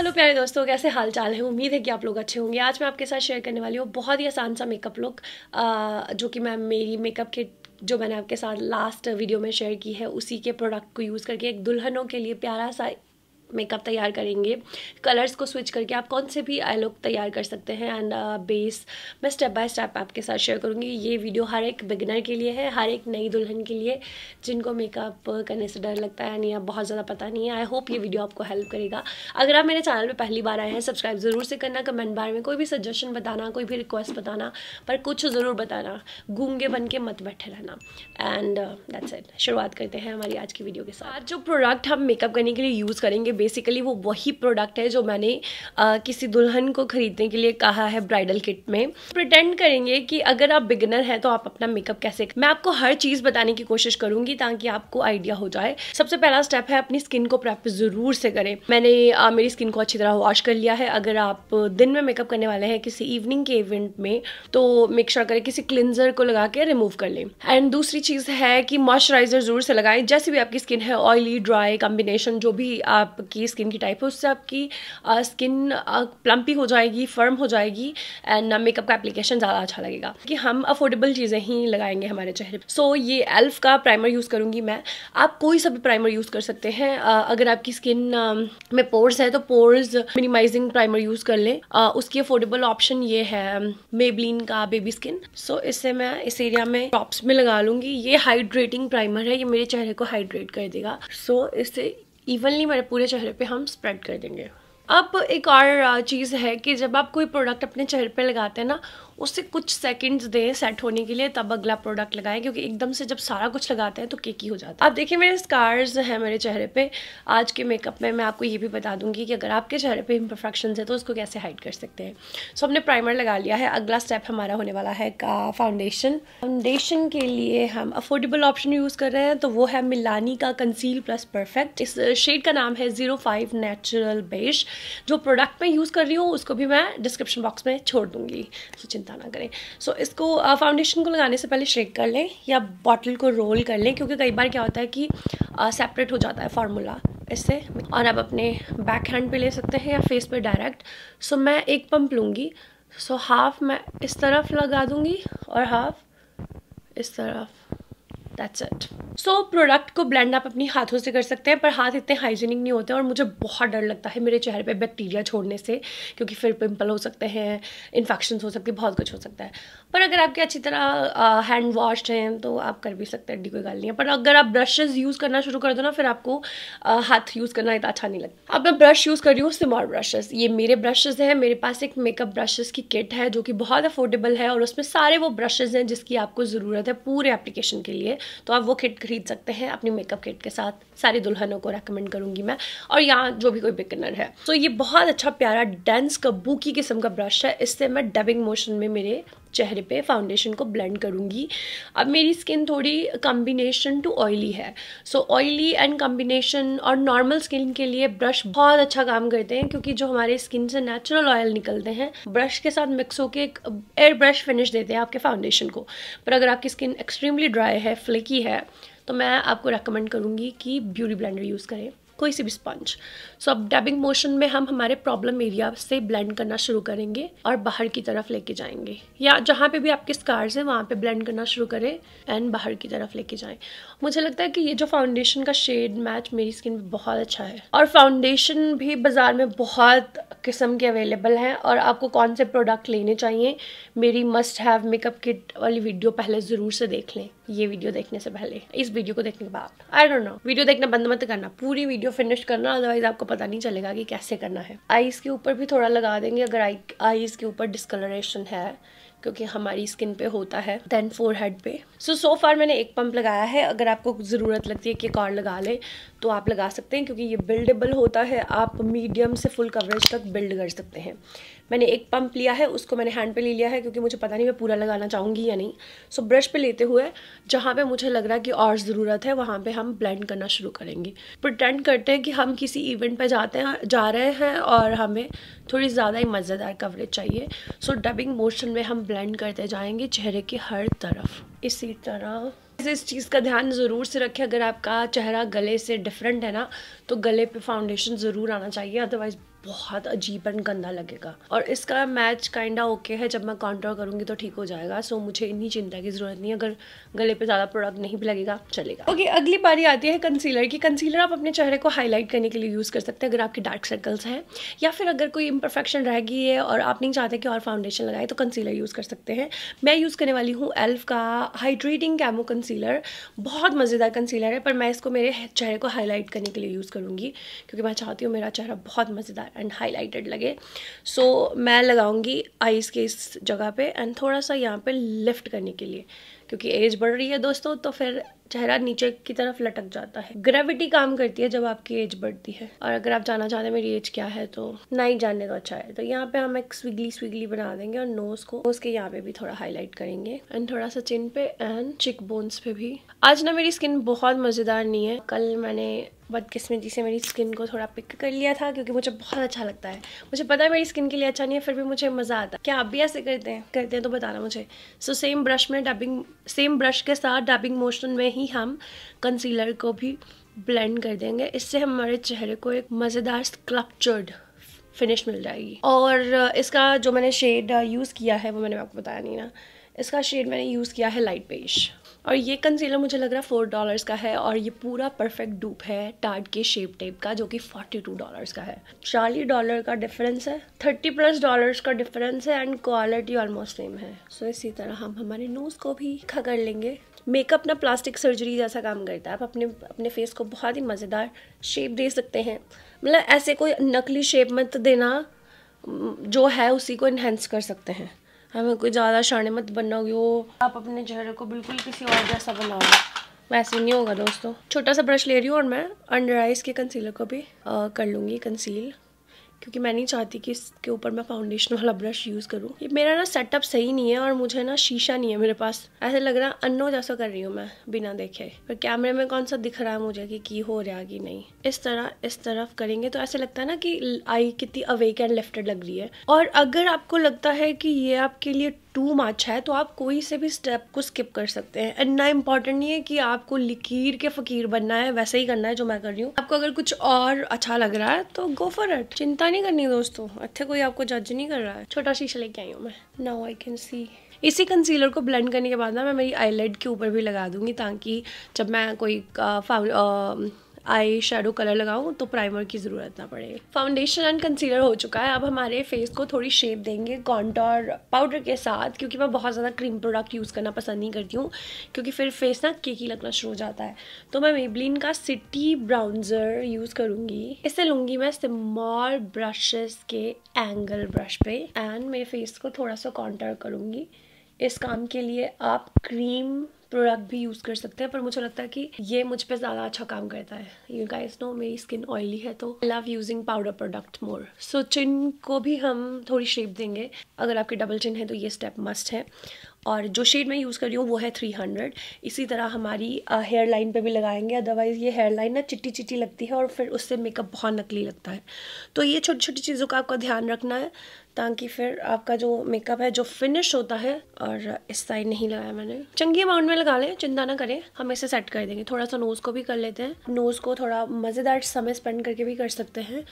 Hello प्यारे दोस्तों कैसे हाल चाल है उम्मीद है कि आप लोग अच्छे होंगे आज मैं आपके साथ शेयर करने वाली हूँ बहुत ही आसान सा मेकअप लुक जो कि मैं मेरी मेकअप किट जो मैंने आपके साथ लास्ट वीडियो में शेयर की है उसी के प्रोडक्ट को यूज़ करके एक दुल्हनों के लिए प्यारा सा मेकअप तैयार करेंगे कलर्स को स्विच करके आप कौन से भी आई लुक तैयार कर सकते हैं एंड बेस uh, मैं स्टेप बाय स्टेप आपके साथ शेयर करूँगी ये वीडियो हर एक बिगनर के लिए है हर एक नई दुल्हन के लिए जिनको मेकअप करने से डर लगता है या बहुत ज़्यादा पता नहीं है आई होप ये वीडियो आपको हेल्प करेगा अगर आप मेरे चैनल पर पहली बार आए हैं सब्सक्राइब ज़रूर से करना कमेंट बार में कोई भी सजेशन बताना कोई भी रिक्वेस्ट बताना पर कुछ ज़रूर बताना गूंगे बन के मत बैठे रहना एंड दैट्स एट शुरुआत करते हैं हमारी आज की वीडियो के साथ जो प्रोडक्ट हम मेकअप करने के लिए यूज़ करेंगे बेसिकली वो वही प्रोडक्ट है जो मैंने आ, किसी दुल्हन को खरीदने के लिए कहा है ब्राइडल किट में प्रटेंड करेंगे कि अगर आप बिगनर हैं तो आप अपना मेकअप कैसे मैं आपको हर चीज़ बताने की कोशिश करूंगी ताकि आपको आइडिया हो जाए सबसे पहला स्टेप है अपनी स्किन को प्रैप ज़रूर से करें मैंने आ, मेरी स्किन को अच्छी तरह वॉश कर लिया है अगर आप दिन में मेकअप करने वाले हैं किसी इवनिंग के इवेंट में तो मिक्सर करें किसी क्लिनजर को लगा के रिमूव कर लें एंड दूसरी चीज़ है कि मॉइस्चराइजर ज़रूर से लगाएं जैसे भी आपकी स्किन है ऑयली ड्राई कॉम्बिनेशन जो भी आप की स्किन की टाइप है उससे आपकी स्किन प्लम्पी हो जाएगी फर्म हो जाएगी एंड मेकअप का एप्लीकेशन ज़्यादा अच्छा लगेगा कि हम अफोर्डेबल चीज़ें ही लगाएंगे हमारे चेहरे पर सो so, ये एल्फ का प्राइमर यूज़ करूँगी मैं आप कोई सा भी प्राइमर यूज़ कर सकते हैं अगर आपकी स्किन में पोर्स है तो पोर्स मिनिमाइजिंग प्राइमर यूज़ कर लें उसकी अफोर्डेबल ऑप्शन ये है मेबलिन का बेबी स्किन सो इससे मैं इस एरिया में टॉप्स में लगा लूँगी ये हाइड्रेटिंग प्राइमर है ये मेरे चेहरे को हाइड्रेट कर देगा सो so, इससे इवनली मेरे पूरे चेहरे पे हम स्प्रेड कर देंगे अब एक और uh, चीज़ है कि जब आप कोई प्रोडक्ट अपने चेहरे पे लगाते हैं ना उससे कुछ सेकंड्स दें सेट होने के लिए तब अगला प्रोडक्ट लगाएं क्योंकि एकदम से जब सारा कुछ लगाते हैं तो केकी हो जाता है आप देखिए मेरे स्कार्स हैं मेरे चेहरे पे आज के मेकअप में मैं आपको ये भी बता दूंगी कि अगर आपके चेहरे पे इम्परफेक्शन है तो उसको कैसे हाइड कर सकते हैं सो हमने प्राइमर लगा लिया है अगला स्टेप हमारा होने वाला है का फाउंडेशन फाउंडेशन के लिए हम अफोर्डेबल ऑप्शन यूज़ कर रहे हैं तो वो है मिलानी का कंसील प्लस परफेक्ट इस शेड का नाम है ज़ीरो फाइव नेचुरल बेश जो प्रोडक्ट मैं यूज़ कर रही हूँ उसको भी मैं डिस्क्रिप्शन बॉक्स में छोड़ दूंगी सो चिंता चिंता ना करें सो so, इसको फाउंडेशन uh, को लगाने से पहले शेक कर लें या बॉटल को रोल कर लें क्योंकि कई बार क्या होता है कि सेपरेट uh, हो जाता है फार्मूला इससे और आप अपने बैक हैंड पे ले सकते हैं या फेस पे डायरेक्ट सो so, मैं एक पंप लूँगी सो so, हाफ मैं इस तरफ लगा दूँगी और हाफ इस तरफ दैट्स इट सो प्रोडक्ट को ब्लेंड आप अपनी हाथों से कर सकते हैं पर हाथ इतने हाइजीनिक नहीं होते और मुझे बहुत डर लगता है मेरे चेहरे पे बैक्टीरिया छोड़ने से क्योंकि फिर पिंपल हो सकते हैं इन्फेक्शन हो सकती है बहुत कुछ हो सकता है पर अगर आपके अच्छी तरह हैंड वॉश हैं तो आप कर भी सकते हैं कोई गाल नहीं है पर अगर आप ब्रशेज यूज़ करना शुरू कर दो ना फिर आपको आ, हाथ यूज़ करना इतना अच्छा नहीं लगता अब मैं ब्रश यूज़ कर रही हूँ सिमॉल ब्रशेस ये मेरे ब्रशेज हैं मेरे पास एक मेकअप ब्रशेस की किट है जो कि बहुत अफोर्डेबल है और उसमें सारे वो ब्रशेज हैं जिसकी आपको ज़रूरत है पूरे एप्लीकेशन के लिए तो आप वो किट खरीद सकते हैं अपनी मेकअप किट के साथ सारी दुल्हनों को रेकमेंड करूँगी मैं और यहाँ जो भी कोई बिकनर है तो ये बहुत अच्छा प्यारा डेंस कब्बू की किस्म का ब्रश है इससे मैं डबिंग मोशन में मेरे चेहरे पे फाउंडेशन को ब्लेंड करूँगी अब मेरी स्किन थोड़ी कम्बिनेशन टू ऑयली है सो ऑयली एंड कम्बिनेशन और नॉर्मल स्किन के लिए ब्रश बहुत अच्छा काम करते हैं क्योंकि जो हमारे स्किन से नेचुरल ऑयल निकलते हैं ब्रश के साथ मिक्स होकर एक एयर ब्रश फिनिश देते हैं आपके फाउंडेशन को पर अगर आपकी स्किन एक्सट्रीमली ड्राई है फ्लिकी है तो मैं आपको रेकमेंड करूँगी कि ब्यूटी ब्लेंडर यूज़ करें कोई सी भी स्पंज सो so, अब डैबिंग मोशन में हम हमारे प्रॉब्लम एरिया से ब्लेंड करना शुरू करेंगे और बाहर की तरफ लेके जाएंगे या जहाँ पे भी आपके स्कार्स हैं वहाँ पे ब्लेंड करना शुरू करें एंड बाहर की तरफ लेके जाएं मुझे लगता है कि ये जो फाउंडेशन का शेड मैच मेरी स्किन पे बहुत अच्छा है और फाउंडेशन भी बाज़ार में बहुत किस्म के अवेलेबल हैं और आपको कौन से प्रोडक्ट लेने चाहिए मेरी मस्ट हैव मेकअप किट वाली वीडियो पहले ज़रूर से देख लें ये वीडियो देखने से पहले इस वीडियो को देखने के बाद आई डोंट नो वीडियो देखना बंद मत करना पूरी वीडियो वीडियो फिनिश करना अदरवाइज आपको पता नहीं चलेगा कि कैसे करना है आईज़ के ऊपर भी थोड़ा लगा देंगे अगर आई आईज़ के ऊपर डिस्कलरेशन है क्योंकि हमारी स्किन पे होता है देन फोर हेड पे सो सो फार मैंने एक पंप लगाया है अगर आपको ज़रूरत लगती है कि एक और लगा लें तो आप लगा सकते हैं क्योंकि ये बिल्डेबल होता है आप मीडियम से फुल कवरेज तक बिल्ड कर सकते हैं मैंने एक पंप लिया है उसको मैंने हैंड पे ले लिया है क्योंकि मुझे पता नहीं मैं पूरा लगाना चाहूँगी या नहीं सो so, ब्रश पे लेते हुए जहाँ पे मुझे लग रहा है कि और ज़रूरत है वहाँ पे हम ब्लेंड करना शुरू करेंगे प्रटेंड करते हैं कि हम किसी इवेंट पे जाते हैं जा रहे हैं और हमें थोड़ी ज़्यादा ही मज़ेदार कवरेज चाहिए सो so, डबिंग मोशन में हम ब्लेंड करते जाएँगे चेहरे की हर तरफ इसी तरह इस चीज़ का ध्यान ज़रूर से रखें अगर आपका चेहरा गले से डिफरेंट है ना तो गले पे फाउंडेशन ज़रूर आना चाहिए अदरवाइज बहुत अजीब एंड गंदा लगेगा और इसका मैच काइंडा ओके है जब मैं कॉन्ट्रा करूँगी तो ठीक हो जाएगा सो so, मुझे इतनी चिंता की ज़रूरत नहीं अगर गले पे ज़्यादा प्रोडक्ट नहीं भी लगेगा चलेगा ओके okay, अगली बारी आती है कंसीलर की कंसीलर आप अपने चेहरे को हाईलाइट करने के लिए यूज़ कर सकते हैं अगर आपके डार्क सर्कल्स हैं या फिर अगर कोई इम्परफेक्शन रह गई है और आप नहीं चाहते कि और फाउंडेशन लगाए तो कंसीलर यूज़ कर सकते हैं मैं यूज़ करने वाली हूँ एल्फ का हाइड्रेटिंग कैमो कंसीलर बहुत मज़ेदार कंसीलर है पर मैं इसको मेरे चेहरे को हाईलाइट करने के लिए यूज़ कर करूँगी क्योंकि मैं चाहती हूँ मेरा चेहरा बहुत मज़ेदार एंड हाईलाइटेड लगे सो so, मैं लगाऊँगी आइज़ के इस जगह पे एंड थोड़ा सा यहाँ पे लिफ्ट करने के लिए क्योंकि एज बढ़ रही है दोस्तों तो फिर चेहरा नीचे की तरफ लटक जाता है ग्रेविटी काम करती है जब आपकी एज बढ़ती है और अगर आप जाना चाहते हैं मेरी एज क्या है तो ना ही जानने तो अच्छा है तो यहाँ पे हम एक स्विगली स्विगली बना देंगे और नोज को नोज के यहाँ पे भी थोड़ा हाईलाइट करेंगे एंड थोड़ा सा चिन पे एंड चिक बोन्स पे भी आज ना मेरी स्किन बहुत मज़ेदार नहीं है कल मैंने बदकिस्मती से मेरी स्किन को थोड़ा पिक कर लिया था क्योंकि मुझे बहुत अच्छा लगता है मुझे पता है मेरी स्किन के लिए अच्छा नहीं है फिर भी मुझे मज़ा आता है क्या आप भी ऐसे करते हैं करते हैं तो बताना मुझे सो सेम ब्रश में डबिंग सेम ब्रश के साथ डबिंग मोशन में ही हम कंसीलर को भी ब्लेंड कर देंगे इससे हमारे चेहरे को एक मज़ेदार स्कल्पचर्ड फिनिश मिल जाएगी और इसका जो मैंने शेड यूज़ किया है वो मैंने आपको बताया नहीं ना इसका शेड मैंने यूज़ किया है लाइट पेश और ये कंसीलर मुझे लग रहा है फोर डॉलर्स का है और ये पूरा परफेक्ट डूप है टार्ट के शेप टेप का जो कि फोर्टी टू डॉलर्स का है चालीस डॉलर का डिफरेंस है थर्टी प्लस डॉलर्स का डिफरेंस है एंड क्वालिटी ऑलमोस्ट सेम है सो so, इसी तरह हम हमारे नोज़ को भी खा कर लेंगे मेकअप ना प्लास्टिक सर्जरी जैसा काम करता है आप अपने अपने फेस को बहुत ही मज़ेदार शेप दे सकते हैं मतलब ऐसे कोई नकली शेप मत देना जो है उसी को इन्हेंस कर सकते हैं हमें कोई ज़्यादा शाने मत बनाओगे हो आप अपने चेहरे को बिल्कुल किसी और जैसा बनाओगे वैसे नहीं होगा दोस्तों छोटा सा ब्रश ले रही हूँ और मैं अंडर आइज़ के कंसीलर को भी आ, कर लूँगी कंसील क्योंकि मैं नहीं चाहती कि इसके ऊपर मैं फाउंडेशन वाला ब्रश यूज़ करूँ ये मेरा ना सेटअप सही नहीं है और मुझे ना शीशा नहीं है मेरे पास ऐसा लग रहा है अन्नो जैसा कर रही हूँ मैं बिना देखे पर कैमरे में कौन सा दिख रहा है मुझे कि की हो रहा है कि नहीं इस तरह इस तरफ करेंगे तो ऐसा लगता है ना कि आई कितनी अवेक एंड लिफ्टेड लग रही है और अगर आपको लगता है कि ये आपके लिए टू मच है तो आप कोई से भी स्टेप को स्किप कर सकते हैं इतना इंपॉर्टेंट नहीं है कि आपको लकीर के फकीर बनना है वैसे ही करना है जो मैं कर रही हूँ आपको अगर कुछ और अच्छा लग रहा है तो गो फॉर इट चिंता नहीं करनी दोस्तों अच्छे कोई आपको जज नहीं कर रहा है छोटा शीशा लेके आई हूँ मैं नाउ आई कैन सी इसी कंसीलर को ब्लेंड करने के बाद ना मैं मेरी आईलेट के ऊपर भी लगा दूंगी ताकि जब मैं कोई आ, आई शेडो कलर लगाऊँ तो प्राइमर की ज़रूरत ना पड़े फाउंडेशन एंड कंसीलर हो चुका है अब हमारे फेस को थोड़ी शेप देंगे कॉन्टोर पाउडर के साथ क्योंकि मैं बहुत ज़्यादा क्रीम प्रोडक्ट यूज़ करना पसंद नहीं करती हूँ क्योंकि फिर फेस ना केकी लगना शुरू हो जाता है तो मैं मेबलिन का सिटी ब्राउन्जर यूज़ करूँगी इसे लूँगी मैं सिमॉल ब्रशेस के एंगल ब्रश पे एंड मेरे फेस को थोड़ा सा कॉन्टर करूँगी इस काम के लिए आप क्रीम प्रोडक्ट भी यूज़ कर सकते हैं पर मुझे लगता है कि ये मुझ पर ज़्यादा अच्छा काम करता है यू गाइस नो मेरी स्किन ऑयली है तो I love using powder product more so chin को भी हम थोड़ी शेप देंगे अगर आपके डबल चिन है तो ये स्टेप मस्ट है और जो शेड मैं यूज़ कर रही हूँ वो है 300 इसी तरह हमारी हेयर लाइन पर भी लगाएंगे अदरवाइज़ ये हेयर लाइन ना चिट्टी चिट्टी लगती है और फिर उससे मेकअप बहुत नकली लगता है तो ये छोटी छोटी चीज़ों का आपका ध्यान रखना है ताकि फिर आपका जो मेकअप है जो फिनिश होता है और इस साइड नहीं लगाया मैंने चंगी अमाउंट में लगा लें चिंता ना करें हम इसे सेट कर देंगे थोड़ा सा नोज़ को भी कर लेते हैं नोज़ को थोड़ा मज़ेदार समय स्पेंड करके भी कर सकते हैं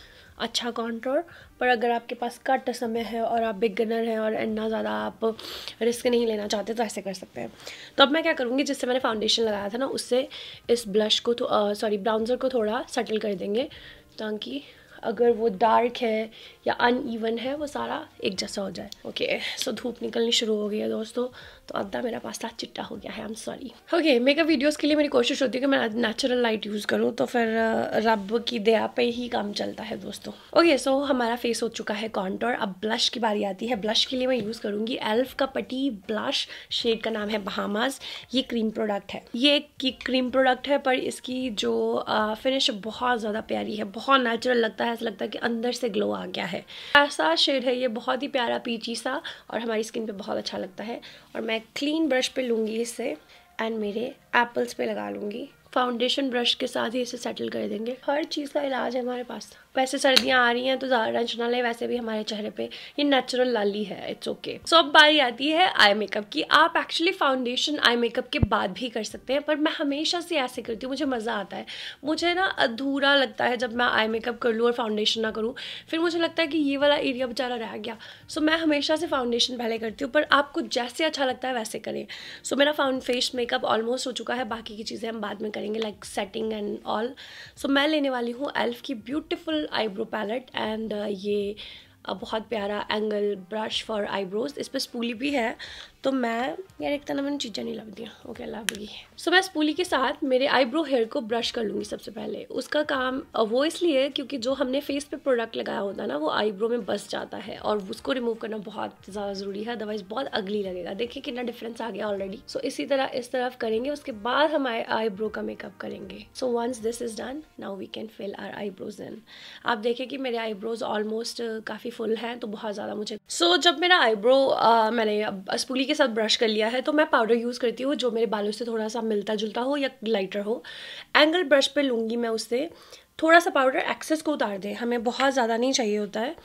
अच्छा कॉन्ट्रोर पर अगर आपके पास कट समय है और आप बिगनर हैं और इतना ज़्यादा आप रिस्क नहीं लेना चाहते तो ऐसे कर सकते हैं तो अब मैं क्या करूँगी जिससे मैंने फाउंडेशन लगाया था ना उससे इस ब्लश को सॉरी ब्राउन्जर को थोड़ा सेटल कर देंगे ताकि अगर वो डार्क है या अनईवन है वो सारा एक जैसा हो जाए ओके okay, सो so धूप निकलनी शुरू हो गई है दोस्तों तो अद्धा मेरा पास्ता चिट्टा हो गया है I am sorry okay makeup videos के लिए मेरी कोशिश होती है कि मैं नेचुरल लाइट यूज़ करूँ तो फिर uh, रब की दया पे ही काम चलता है दोस्तों ओके सो so, हमारा फेस हो चुका है कॉन्टोर अब ब्लश की बारी आती है ब्लश के लिए मैं यूज़ करूँगी एल्फ का पटी ब्लश शेड का नाम है बहामाज ये क्रीम प्रोडक्ट है ये एक क्रीम प्रोडक्ट है पर इसकी जो फिनिश uh, बहुत ज़्यादा प्यारी है बहुत नेचुरल लगता है ऐसा लगता है कि अंदर से ग्लो आ गया है ऐसा शेड है ये बहुत ही प्यारा पीची सा और हमारी स्किन पर बहुत अच्छा लगता है और मैं मैं क्लीन ब्रश पे लूँगी इसे एंड मेरे एप्पल्स पे लगा लूँगी फाउंडेशन ब्रश के साथ ही इसे सेटल कर देंगे हर चीज़ का इलाज है हमारे पास था वैसे सर्दियाँ आ रही हैं तो ज़्यादा टेंशन ना लें वैसे भी हमारे चेहरे पे ये नेचुरल लाली है इट्स ओके सो अब बारी आती है आई मेकअप की आप एक्चुअली फाउंडेशन आई मेकअप के बाद भी कर सकते हैं पर मैं हमेशा से ऐसे करती हूँ मुझे मज़ा आता है मुझे ना अधूरा लगता है जब मैं आई मेकअप कर लूँ और फाउंडेशन ना करूँ फिर मुझे लगता है कि ये वाला एरिया बेचारा रह गया सो मैं हमेशा से फाउंडेशन पहले करती हूँ पर आपको जैसे अच्छा लगता है वैसे करें सो मेरा फाउंड फेस मेकअप ऑलमोस्ट हो चुका है बाकी की चीज़ें हम बाद में करेंगे like setting and all so मैं लेने वाली हूँ एल्फ की ब्यूटिफुल आईब्रो पैलेट एंड ये बहुत प्यारा एंगल ब्रश फॉर आईब्रोज इस पर स्पूली भी है तो मैं यार एक तरह मैंने चीज़ें नहीं लग दिया ओके लग गई सो मैं स्पूली के साथ मेरे आईब्रो हेयर को ब्रश कर लूँगी सबसे पहले उसका काम वो इसलिए क्योंकि जो हमने फेस पे प्रोडक्ट लगाया होता है ना वो आईब्रो में बस जाता है और उसको रिमूव करना बहुत ज़्यादा ज़रूरी है अदरवाइज बहुत अगली लगेगा देखिए कितना डिफरेंस आ गया ऑलरेडी सो so, इसी तरह इस तरफ करेंगे उसके बाद हम आईब्रो का मेकअप करेंगे so once this is done now we can fill our eyebrows in आप देखें कि मेरे आईब्रोज ऑलमोस्ट काफ़ी फुल हैं तो बहुत ज़्यादा मुझे सो so, जब मेरा आईब्रो uh, मैंने स्पूली के साथ ब्रश कर लिया है तो मैं पाउडर यूज़ करती हूँ जो मेरे बालों से थोड़ा सा मिलता जुलता हो या लाइटर हो एंगल ब्रश पे लूँगी मैं उससे थोड़ा सा पाउडर एक्सेस को उतार दें हमें बहुत ज़्यादा नहीं चाहिए होता है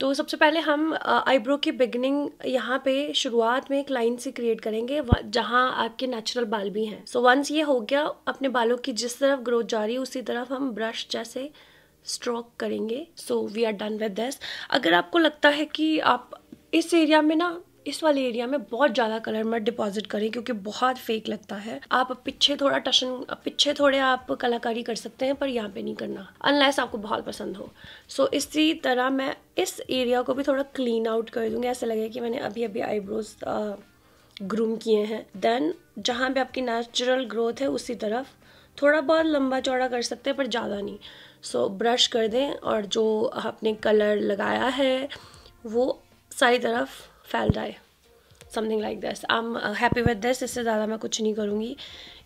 तो सबसे पहले हम आईब्रो की बिगनिंग यहाँ पे शुरुआत में एक लाइन से क्रिएट करेंगे जहाँ आपके नेचुरल बाल भी हैं सो so, वंस ये हो गया अपने बालों की जिस तरफ ग्रोथ जा रही है उसी तरफ हम ब्रश जैसे स्ट्रोक करेंगे so we are done with this अगर आपको लगता है कि आप इस एरिया में ना इस वाले एरिया में बहुत ज़्यादा कलर मत डिपॉजिट करें क्योंकि बहुत फेक लगता है आप पीछे थोड़ा टशन पीछे थोड़े आप कलाकारी कर सकते हैं पर यहाँ पे नहीं करना अनलेस आपको बहुत पसंद हो सो so, इसी तरह मैं इस एरिया को भी थोड़ा क्लीन आउट कर दूँगी ऐसा लगे कि मैंने अभी अभी आईब्रोज ग्रूम किए हैं देन जहाँ पर आपकी नेचुरल ग्रोथ है उसी तरफ थोड़ा बहुत लंबा चौड़ा कर सकते हैं पर ज़्यादा नहीं सो ब्रश कर दें और जो आपने कलर लगाया है वो सारी तरफ फैल जाए something like this I am happy with this इससे ज़्यादा मैं कुछ नहीं करूँगी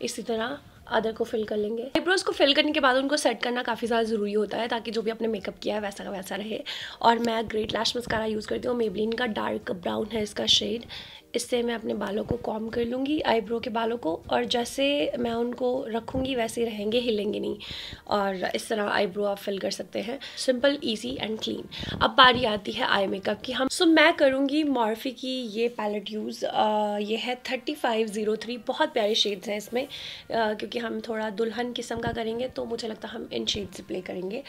इसी तरह अदर को फिल कर लेंगे आईब्रोज को फिल करने के बाद उनको सेट करना काफ़ी ज़्यादा ज़रूरी होता है ताकि जो भी आपने मेकअप किया है वैसा का वैसा रहे और मैं ग्रेट लैश मस्कारा यूज़ करती हूँ मेबलिन का डार्क ब्राउन है इसका शेड इससे मैं अपने बालों को कॉम कर लूँगी आईब्रो के बालों को और जैसे मैं उनको रखूँगी वैसे रहेंगे हिलेंगे नहीं और इस तरह आईब्रो आप फिल कर सकते हैं सिंपल ईजी एंड क्लीन अब बारी आती है आई मेकअप की हम सो मैं करूँगी मॉर्फी की ये पैलेट यूज़ ये है थर्टी फाइव ज़ीरो थ्री बहुत प्यारे शेड्स हैं इसमें क्योंकि क्योंकि हम थोड़ा दुल्हन किस्म का करेंगे तो मुझे लगता है हम इन शेड से प्ले करेंगे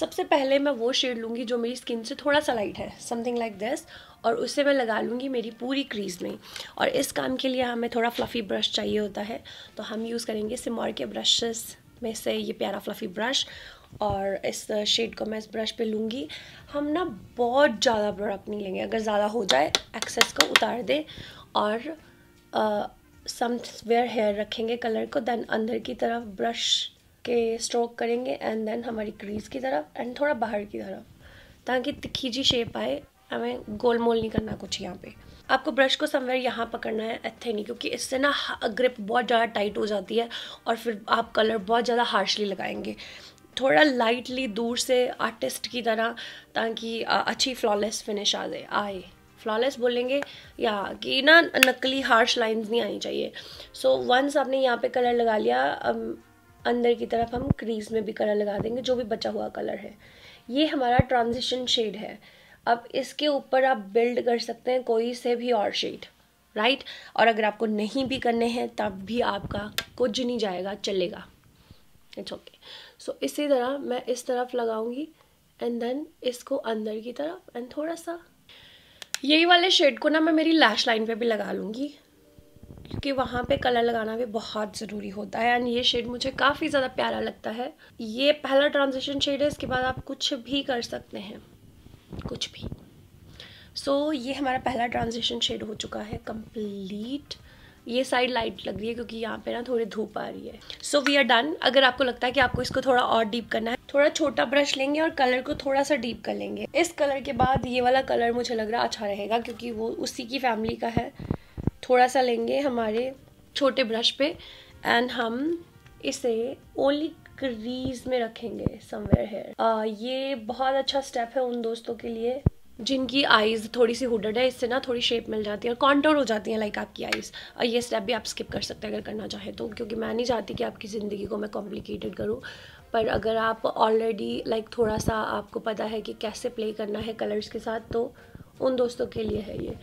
सबसे पहले मैं वो शेड लूँगी जो मेरी स्किन से थोड़ा सा लाइट है समथिंग लाइक दिस और उसे मैं लगा लूँगी मेरी पूरी क्रीज में और इस काम के लिए हमें थोड़ा फ्लफ़ी ब्रश चाहिए होता है तो हम यूज़ करेंगे सिमोर के ब्रशेस में से ये प्यारा फ्लफ़ी ब्रश और इस शेड को मैं इस ब्रश पे लूँगी हम ना बहुत ज़्यादा प्रोडक्ट नहीं लेंगे अगर ज़्यादा हो जाए एक्सेस को उतार दें और समवेयर हेयर रखेंगे कलर को देन अंदर की तरफ ब्रश के स्ट्रोक करेंगे एंड देन हमारी क्रीज की तरफ एंड थोड़ा बाहर की तरफ ताकि तिखी जी शेप आए हमें गोल मोल नहीं करना कुछ यहाँ पे आपको ब्रश को समवेयर यहाँ पकड़ना है ऐथे नहीं क्योंकि इससे ना ग्रिप बहुत ज़्यादा टाइट हो जाती है और फिर आप कलर बहुत ज़्यादा हार्शली लगाएंगे थोड़ा लाइटली दूर से आर्टिस्ट की तरह ताकि अच्छी फ्लॉलेस फिनिश आ जाए आए फ्लॉलेस बोलेंगे या कि ना नकली हार्श लाइंस नहीं आनी चाहिए सो so, वंस आपने यहाँ पे कलर लगा लिया अंदर की तरफ हम क्रीज में भी कलर लगा देंगे जो भी बचा हुआ कलर है ये हमारा ट्रांजिशन शेड है अब इसके ऊपर आप बिल्ड कर सकते हैं कोई से भी और शेड राइट और अगर आपको नहीं भी करने हैं तब भी आपका कुछ नहीं जाएगा चलेगा इट्स ओके सो इसी तरह मैं इस तरफ लगाऊंगी एंड देन इसको अंदर की तरफ एंड थोड़ा सा यही वाले शेड को ना मैं मेरी लैश लाइन पे भी लगा लूँगी क्योंकि वहाँ पे कलर लगाना भी बहुत ज़रूरी होता है एंड ये शेड मुझे काफ़ी ज़्यादा प्यारा लगता है ये पहला ट्रांजिशन शेड है इसके बाद आप कुछ भी कर सकते हैं कुछ भी सो so, ये हमारा पहला ट्रांजिशन शेड हो चुका है कंप्लीट ये साइड लाइट लग रही है क्योंकि यहाँ पे ना थोड़ी धूप आ रही है सो वी आर डन अगर आपको लगता है कि आपको इसको थोड़ा और डीप करना है थोड़ा छोटा ब्रश लेंगे और कलर को थोड़ा सा डीप कर लेंगे इस कलर के बाद ये वाला कलर मुझे लग रहा अच्छा रहेगा क्योंकि वो उसी की फैमिली का है थोड़ा सा लेंगे हमारे छोटे ब्रश पे एंड हम इसे ओनली क्रीज में रखेंगे समवेयर हेयर ये बहुत अच्छा स्टेप है उन दोस्तों के लिए जिनकी आईज़ थोड़ी सी हुडेड है इससे ना थोड़ी शेप मिल जाती है और कॉन्टोर हो जाती हैं लाइक आपकी आईज़ और ये स्टेप भी आप स्किप कर सकते हैं अगर करना चाहें तो क्योंकि मैं नहीं चाहती कि आपकी ज़िंदगी को मैं कॉम्प्लिकेटेड करूँ पर अगर आप ऑलरेडी लाइक थोड़ा सा आपको पता है कि कैसे प्ले करना है कलर्स के साथ तो उन दोस्तों के लिए है ये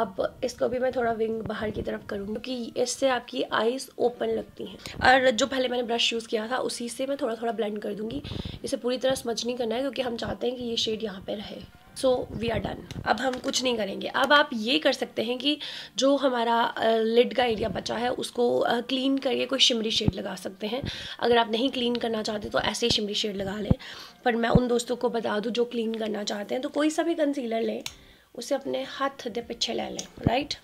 अब इसको भी मैं थोड़ा विंग बाहर की तरफ करूँगी क्योंकि इससे आपकी आईज ओपन लगती हैं और जो पहले मैंने ब्रश यूज़ किया था उसी से मैं थोड़ा थोड़ा ब्लेंड कर दूँगी इसे पूरी तरह स्मच नहीं करना है क्योंकि हम चाहते हैं कि ये शेड यहाँ पर रहे सो वी आर डन अब हम कुछ नहीं करेंगे अब आप ये कर सकते हैं कि जो हमारा लिड का एरिया बचा है उसको क्लीन करके कोई शिमरी शेड लगा सकते हैं अगर आप नहीं क्लीन करना चाहते तो ऐसे ही शिमरी शेड लगा लें पर मैं उन दोस्तों को बता दूँ जो क्लीन करना चाहते हैं तो कोई सा भी कंसीलर लें उसे अपने हाथ दे पीछे ले लें राइट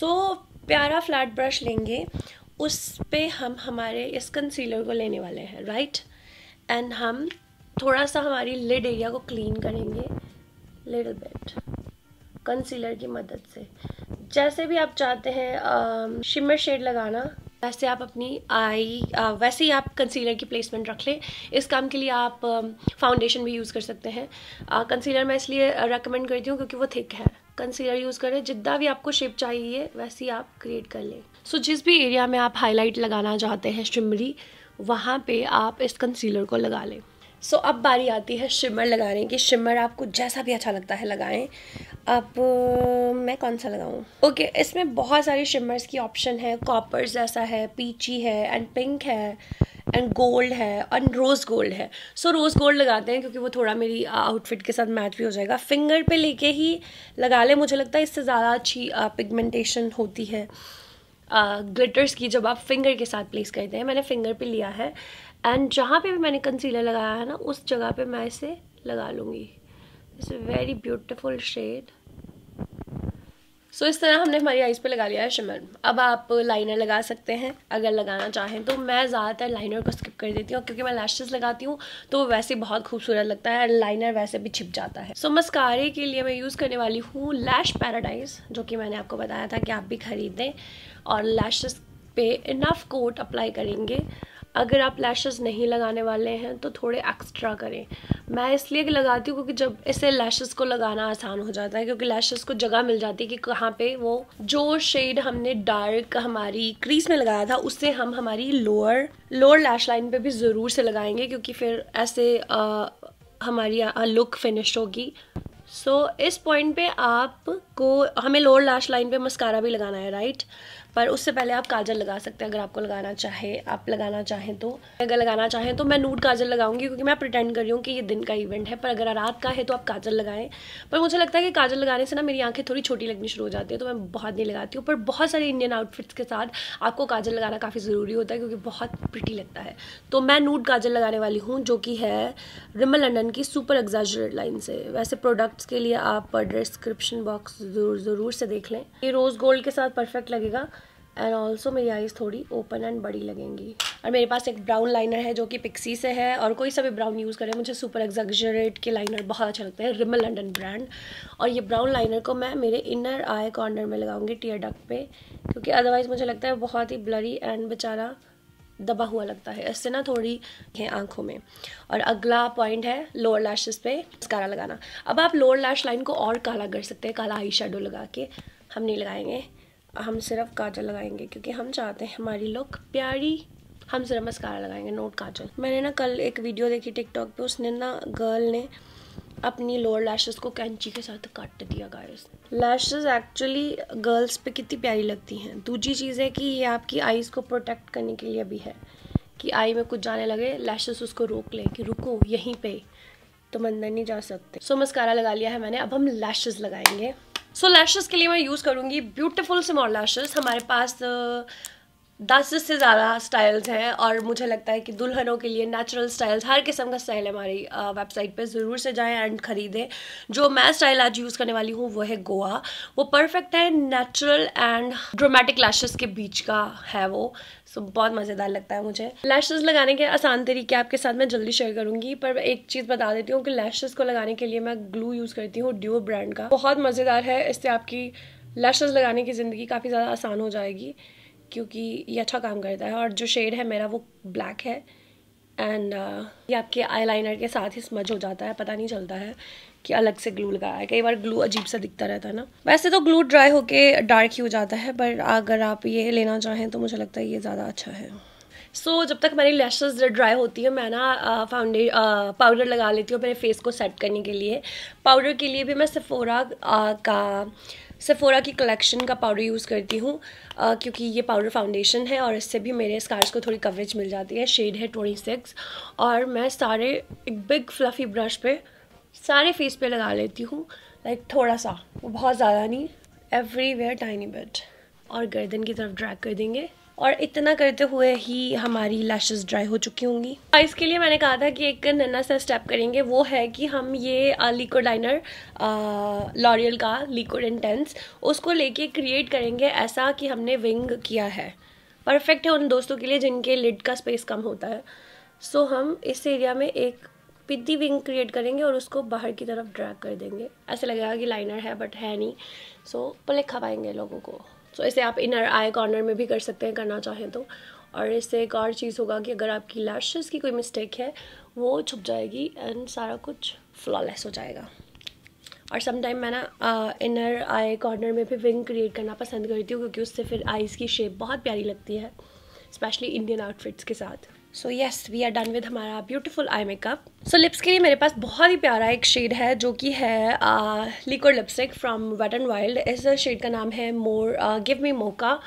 सो so, प्यारा फ्लैट ब्रश लेंगे उस पर हम हमारे इस कंसीलर को लेने वाले हैं राइट एंड हम थोड़ा सा हमारी लिड एरिया को क्लीन करेंगे लिटिल बिट कंसीलर की मदद से जैसे भी आप चाहते हैं शिमर um, शेड लगाना वैसे आप अपनी आई uh, वैसे ही आप कंसीलर की प्लेसमेंट रख लें इस काम के लिए आप फाउंडेशन um, भी यूज़ कर सकते हैं कंसीलर uh, मैं इसलिए रेकमेंड uh, करती हूँ क्योंकि वो थिक है कंसीलर यूज़ करें जितना भी आपको शेप चाहिए वैसे ही आप क्रिएट कर लें सो so, जिस भी एरिया में आप हाईलाइट लगाना चाहते हैं शिमरी वहाँ पे आप इस कंसीलर को लगा लें सो अब बारी आती है शिमर लगाने की शिमर आपको जैसा भी अच्छा लगता है लगाएं अब मैं कौन सा लगाऊं ओके okay, इसमें बहुत सारी शिमर्स की ऑप्शन है कॉपर जैसा है पीची है एंड पिंक है एंड गोल्ड है एंड रोज़ गोल्ड है सो रोज़ गोल्ड लगाते हैं क्योंकि वो थोड़ा मेरी आउटफिट के साथ मैच भी हो जाएगा फिंगर पे लेके ही लगा ले मुझे लगता है इससे ज़्यादा अच्छी पिगमेंटेशन होती है ग्लिटर्स uh, की जब आप फिंगर के साथ प्लेस करते हैं मैंने फिंगर पे लिया है एंड जहाँ पे भी मैंने कंसीलर लगाया है ना उस जगह पे मैं इसे लगा लूँगी it's a very beautiful shade so इस तरह हमने हमारी आइज़ पे लगा लिया है शिमर अब आप लाइनर लगा सकते हैं अगर लगाना चाहें तो मैं ज़्यादातर लाइनर को स्किप कर देती हूँ क्योंकि मैं लैशेज लगाती हूँ तो वैसे बहुत खूबसूरत लगता है लाइनर वैसे भी छिप जाता है सो so, मस्कारे के लिए मैं यूज़ करने वाली हूँ लैश पैराडाइज जो कि मैंने आपको बताया था कि आप भी खरीदें और लैशेज पे इनफ कोट अप्लाई करेंगे अगर आप लैशेस नहीं लगाने वाले हैं तो थोड़े एक्स्ट्रा करें मैं इसलिए लगाती हूँ क्योंकि जब इसे लैशेस को लगाना आसान हो जाता है क्योंकि लैशेस को जगह मिल जाती है कि कहाँ पे वो जो शेड हमने डार्क हमारी क्रीज में लगाया था उससे हम हमारी लोअर लोअर लैश लाइन पे भी ज़रूर से लगाएंगे क्योंकि फिर ऐसे आ, हमारी लुक फिनिश होगी सो so, इस पॉइंट पे आपको हमें लोअर लैश लाइन पे मस्कारा भी लगाना है राइट right? पर उससे पहले आप काजल लगा सकते हैं अगर आपको लगाना चाहे आप लगाना चाहें तो अगर लगाना चाहें तो मैं नूड काजल लगाऊंगी क्योंकि मैं प्रिटेंड कर रही हूँ कि ये दिन का इवेंट है पर अगर रात का है तो आप काजल लगाएं पर मुझे लगता है कि काजल लगाने से ना मेरी आंखें थोड़ी छोटी लगनी शुरू हो जाती है तो मैं बहुत नहीं लगाती हूँ पर बहुत सारे इंडियन आउटफिट्स के साथ आपको काजल लगाना काफ़ी ज़रूरी होता है क्योंकि बहुत प्रिटी लगता है तो मैं नूड काजल लगाने वाली हूँ जो कि है रिमल लंडन की सुपर एग्जाजरेट लाइन से वैसे प्रोडक्ट्स के लिए आप डिस्क्रिप्शन बॉक्स ज़रूर ज़रूर से देख लें ये रोज़ गोल्ड के साथ परफेक्ट लगेगा एंड ऑल्सो मेरी आईज़ थोड़ी ओपन एंड बड़ी लगेंगी और मेरे पास एक ब्राउन लाइनर है जो कि पिक्सी से है और कोई सा भी ब्राउन यूज़ करें मुझे सुपर एग्जेजरेट के लाइनर बहुत अच्छा लगता है रिमल लंडन ब्रांड और ये ब्राउन लाइनर को मैं मेरे इनर आई कॉर्नर में लगाऊंगी टीयर डक पे क्योंकि अदरवाइज़ मुझे लगता है बहुत ही ब्लरी एंड बेचारा दबा हुआ लगता है इससे ना थोड़ी है आँखों में और अगला पॉइंट है लोअर लैशेज़ पे काला लगाना अब आप लोअर लैश लाइन को और काला कर सकते हैं काला आई लगा के हम नहीं लगाएंगे हम सिर्फ काजल लगाएंगे क्योंकि हम चाहते हैं हमारी लुक प्यारी हम सिर्फ मस्कारा लगाएंगे नोट काजल मैंने ना कल एक वीडियो देखी टिकटॉक पे उसने ना गर्ल ने अपनी लोअर लैशेस को कैंची के साथ काट दिया गाइस लैशेस एक्चुअली गर्ल्स पे कितनी प्यारी लगती हैं दूसरी चीज़ है कि ये आपकी आईज़ को प्रोटेक्ट करने के लिए भी है कि आई में कुछ जाने लगे लैशेस उसको रोक लें कि रुको यहीं पे तो अंदर नहीं जा सकते सो so, मस्कारा लगा लिया है मैंने अब हम लैशेस लगाएंगे सो so, लैशेस के लिए मैं यूज़ करूँगी ब्यूटीफुल मॉर लैशेस हमारे पास uh, दस से ज़्यादा स्टाइल्स हैं और मुझे लगता है कि दुल्हनों के लिए नेचुरल स्टाइल्स हर किस्म का स्टाइल हमारी वेबसाइट पे ज़रूर से जाएं एंड ख़रीदें जो मैं स्टाइल आज यूज़ करने वाली हूँ वो है गोवा वो परफेक्ट है नेचुरल एंड ड्रोमेटिक लैशेस के बीच का है वो सो बहुत मज़ेदार लगता है मुझे लैशेज लगाने के आसान तरीके आपके साथ मैं जल्दी शेयर करूँगी पर एक चीज़ बता देती हूँ कि लैशेज को लगाने के लिए मैं ग्लू यूज़ करती हूँ ड्यू ब्रांड का बहुत मज़ेदार है इससे आपकी लैशेज लगाने की ज़िंदगी काफ़ी ज़्यादा आसान हो जाएगी क्योंकि ये अच्छा काम करता है और जो शेड है मेरा वो ब्लैक है एंड uh, ये आपके आईलाइनर के साथ ही स्मज हो जाता है पता नहीं चलता है कि अलग से ग्लू लगाया है कई बार ग्लू अजीब सा दिखता रहता है ना वैसे तो ग्लू ड्राई होके डार्क ही हो जाता है पर अगर आप ये लेना चाहें तो मुझे लगता है ये ज़्यादा अच्छा है सो so, जब तक मेरी लैशेस ड्राई होती है मैं ना फाउंडे uh, पाउडर uh, लगा लेती हूँ मेरे फेस को सेट करने के लिए पाउडर के लिए भी मैं सफोरा uh, का सेफोरा की कलेक्शन का पाउडर यूज़ करती हूँ क्योंकि ये पाउडर फाउंडेशन है और इससे भी मेरे स्कार्स को थोड़ी कवरेज मिल जाती है शेड है ट्वेंटी सिक्स और मैं सारे एक बिग फ्लफ़ी ब्रश पे सारे फेस पे लगा लेती हूँ लाइक थोड़ा सा वो बहुत ज़्यादा नहीं एवरी वेयर टाइनी बट और गर्दन की तरफ ड्रैक कर देंगे और इतना करते हुए ही हमारी लैशेस ड्राई हो चुकी होंगी इसके लिए मैंने कहा था कि एक नन्ना सा स्टेप करेंगे वो है कि हम ये लिक्विड लाइनर लॉरियल का लिक्विड इंटेंस उसको लेके क्रिएट करेंगे ऐसा कि हमने विंग किया है परफेक्ट है उन दोस्तों के लिए जिनके लिड का स्पेस कम होता है सो so, हम इस एरिया में एक पिद्दी विंग क्रिएट करेंगे और उसको बाहर की तरफ ड्रैग कर देंगे ऐसे लगेगा कि लाइनर है बट है नहीं सो so, पले पाएंगे लोगों को सो तो so, ऐसे आप इनर आई कॉर्नर में भी कर सकते हैं करना चाहें तो और इससे एक और चीज़ होगा कि अगर आपकी लैशेस की कोई मिस्टेक है वो छुप जाएगी एंड सारा कुछ फ्लॉलेस हो जाएगा और समटाइम मैं ना इनर आई कॉर्नर में भी विंग क्रिएट करना पसंद करती हूँ क्योंकि उससे फिर आइज़ की शेप बहुत प्यारी लगती है स्पेशली इंडियन आउटफिट्स के साथ so yes we are done with हमारा beautiful eye makeup so lips के लिए मेरे पास बहुत ही प्यारा एक शेड है जो कि है liquid lipstick from Wet and Wild इस शेड का नाम है मोर गिव मी मोका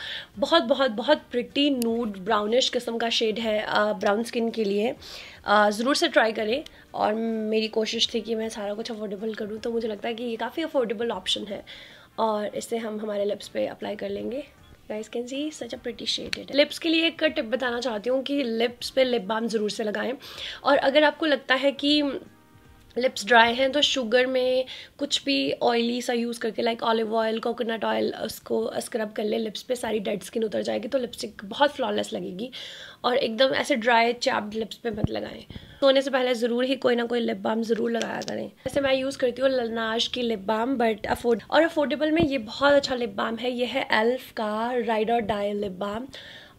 बहुत बहुत बहुत प्रिटी नूड ब्राउनिश किस्म का शेड है ब्राउन uh, स्किन के लिए uh, ज़रूर से ट्राई करें और मेरी कोशिश थी कि मैं सारा कुछ अफोर्डेबल करूँ तो मुझे लगता है कि ये काफ़ी अफोर्डेबल ऑप्शन है और इसे हम हमारे लिप्स पे अप्लाई कर लेंगे guys can see such a pretty shaded lips के लिए एक टिप बताना चाहती हूँ कि लिप्स पे लिप बाम ज़रूर से लगाएं और अगर आपको लगता है कि लिप्स ड्राई हैं तो शुगर में कुछ भी ऑयली सा यूज़ करके like olive oil coconut oil उसको स्क्रब कर ले लिप्स पे सारी डेड स्किन उतर जाएगी तो लिपस्टिक बहुत फ्लॉलेस लगेगी और एकदम ऐसे ड्राई चैप्ड लिप्स पे मत लगाएं सोने से पहले ज़रूर ही कोई ना कोई लिप बाम ज़रूर लगाया करें जैसे मैं यूज़ करती हूँ लनाश की लिप बाम बट अफोर्ड और अफोर्डेबल में ये बहुत अच्छा लिप बाम है ये है एल्फ का राइडर डाई लिप बाम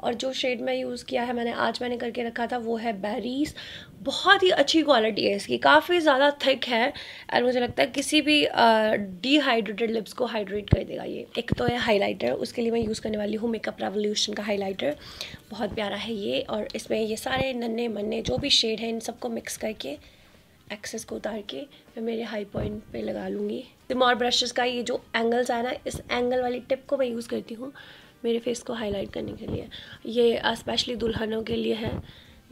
और जो शेड मैं यूज़ किया है मैंने आज मैंने करके रखा था वो है बैरीज बहुत ही अच्छी क्वालिटी है इसकी काफ़ी ज़्यादा थिक है और मुझे लगता है किसी भी डिहाइड्रेटेड लिप्स को हाइड्रेट कर देगा ये एक तो है हाइलाइटर उसके लिए मैं यूज़ करने वाली हूँ मेकअप रेवोल्यूशन का हाइलाइटर बहुत प्यारा है ये और इसमें ये सारे नन्हे मन्ने जो भी शेड हैं इन सबको मिक्स करके एक्सेस को उतार के मैं मेरे हाई पॉइंट पे लगा लूँगी सिमॉर ब्रशेस का ये जो एंगल्स आया ना इस एंगल वाली टिप को मैं यूज़ करती हूँ मेरे फेस को हाईलाइट करने के लिए ये स्पेशली uh, दुल्हनों के लिए है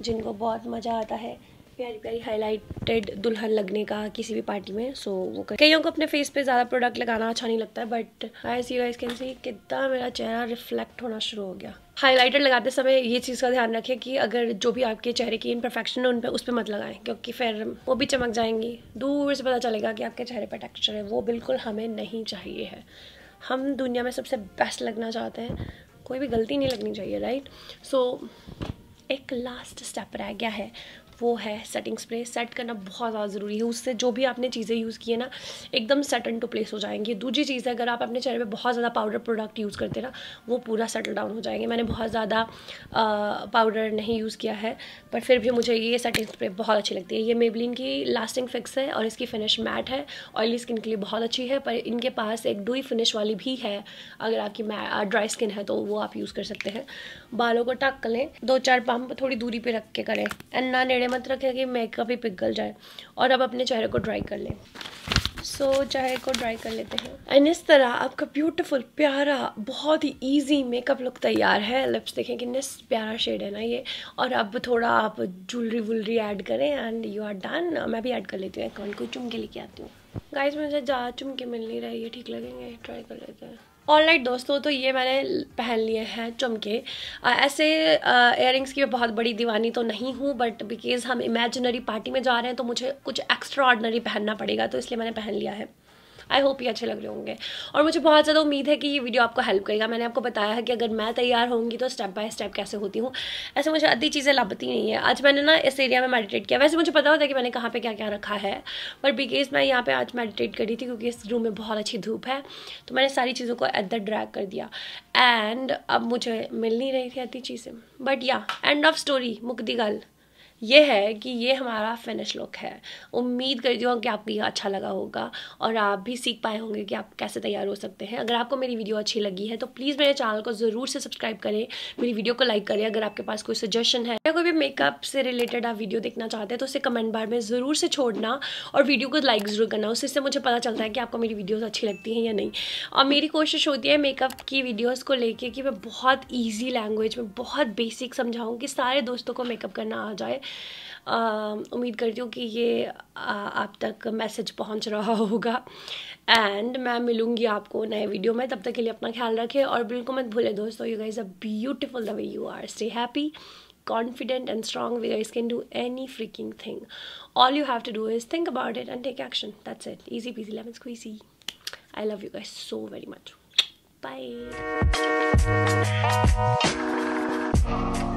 जिनको बहुत मज़ा आता है प्यारी प्यारी हाईलाइटेड दुल्हन लगने का किसी भी पार्टी में सो so, वो कईयों को अपने फेस पे ज़्यादा प्रोडक्ट लगाना अच्छा नहीं लगता है but I C I can see कितना मेरा चेहरा रिफ्लेक्ट होना शुरू हो गया हाईलाइटर लगाते समय ये चीज़ का ध्यान रखें कि अगर जो भी आपके चेहरे की इनपरफेक्शन है उन पर उस पर मत लगाएं क्योंकि फिर वो भी चमक जाएंगी दूर से पता चलेगा कि आपके चेहरे पर टेक्स्चर है वो बिल्कुल हमें नहीं चाहिए है हम दुनिया में सबसे बेस्ट लगना चाहते हैं कोई भी गलती नहीं लगनी चाहिए राइट सो so, एक लास्ट स्टेप रह गया है वो है सेटिंग स्प्रे सेट करना बहुत ज़्यादा ज़रूरी है उससे जो भी आपने चीज़ें यूज़ की है ना एकदम सेट इन टू प्लेस हो जाएंगी दूसरी चीज़ है अगर आप अपने चेहरे पे बहुत ज़्यादा पाउडर प्रोडक्ट यूज़ करते ना वो पूरा सेटल डाउन हो जाएंगे मैंने बहुत ज़्यादा पाउडर नहीं यूज़ किया है पर फिर भी मुझे ये सेटिंग स्प्रे बहुत अच्छी लगती है ये मेबलिन की लास्टिंग फिक्स है और इसकी फिनिश मैट है ऑयली स्किन के लिए बहुत अच्छी है पर इनके पास एक डुई फिनिश वाली भी है अगर आपकी ड्राई स्किन है तो वो आप यूज़ कर सकते हैं बालों को ढक लें दो चार पंप थोड़ी दूरी पे रख के करें एंड ना नेड़े मत रखें कि मेकअप ही पिघल जाए और अब अपने चेहरे को ड्राई कर लें सो so, चाहे को ड्राई कर लेते हैं एंड इस तरह आपका ब्यूटीफुल प्यारा बहुत ही ईजी मेकअप लुक तैयार है लिप्स देखें कितने प्यारा शेड है ना ये और अब थोड़ा आप ज्वेलरी वुलरी ऐड करें एंड यू आर डन मैं भी ऐड कर लेती हूँ वन को चुमके लेके आती हूँ गाइज मुझे ज़्यादा चुमके मिल नहीं रही है ठीक लगेंगे ट्राई कर लेते हैं ऑल राइट दोस्तों तो ये मैंने पहन लिए हैं चुमके ऐसे इयर की मैं बहुत बड़ी दीवानी तो नहीं हूँ बट बिकॉज हम इमेजनरी पार्टी में जा रहे हैं तो मुझे कुछ एक्स्ट्रा ऑर्डनरी पहनना पड़ेगा तो इसलिए मैंने पहन लिया है आई होप ये अच्छे लग रहे होंगे और मुझे बहुत ज़्यादा उम्मीद है कि ये वीडियो आपको हेल्प करेगा मैंने आपको बताया है कि अगर मैं तैयार होंगी तो स्टेप बाय स्टेप कैसे होती हूँ ऐसे मुझे अद्धी चीज़ें लापती नहीं है आज मैंने ना इस एरिया में मेडिटेट किया वैसे मुझे पता होता कि मैंने कहाँ पर क्या क्या रखा है पर बिकेज मैं यहाँ पर आज मेडिटेट करी थी क्योंकि इस रूम में बहुत अच्छी धूप है तो मैंने सारी चीज़ों को एट द कर दिया एंड अब मुझे मिल नहीं रही थी आती चीज़ें बट या एंड ऑफ स्टोरी मुकदी गल ये है कि ये हमारा फिनिश लुक है उम्मीद करती हूँ कि आपको ये अच्छा लगा होगा और आप भी सीख पाए होंगे कि आप कैसे तैयार हो सकते हैं अगर आपको मेरी वीडियो अच्छी लगी है तो प्लीज़ मेरे चैनल को ज़रूर से सब्सक्राइब करें मेरी वीडियो को लाइक करें अगर आपके पास कोई सजेशन है या कोई भी मेकअप से रिलेटेड आप वीडियो देखना चाहते हैं तो उसे कमेंट बार में ज़रूर से छोड़ना और वीडियो को लाइक ज़रूर करना उससे मुझे पता चलता है कि आपको मेरी वीडियोज़ अच्छी लगती हैं या नहीं और मेरी कोशिश होती है मेकअप की वीडियोज़ को लेकर कि मैं बहुत ईजी लैंग्वेज में बहुत बेसिक समझाऊँ कि सारे दोस्तों को मेकअप करना आ जाए Um, उम्मीद करती हूँ कि ये आप तक मैसेज पहुँच रहा होगा एंड मैं मिलूंगी आपको नए वीडियो में तब तक के लिए अपना ख्याल रखें और बिल्कुल मत भूलें दोस्तों you guys a beautiful the way you are stay happy confident and strong we guys can do any freaking thing all you have to do is think about it and take action that's it easy peasy को easy I love you guys so very much Bye.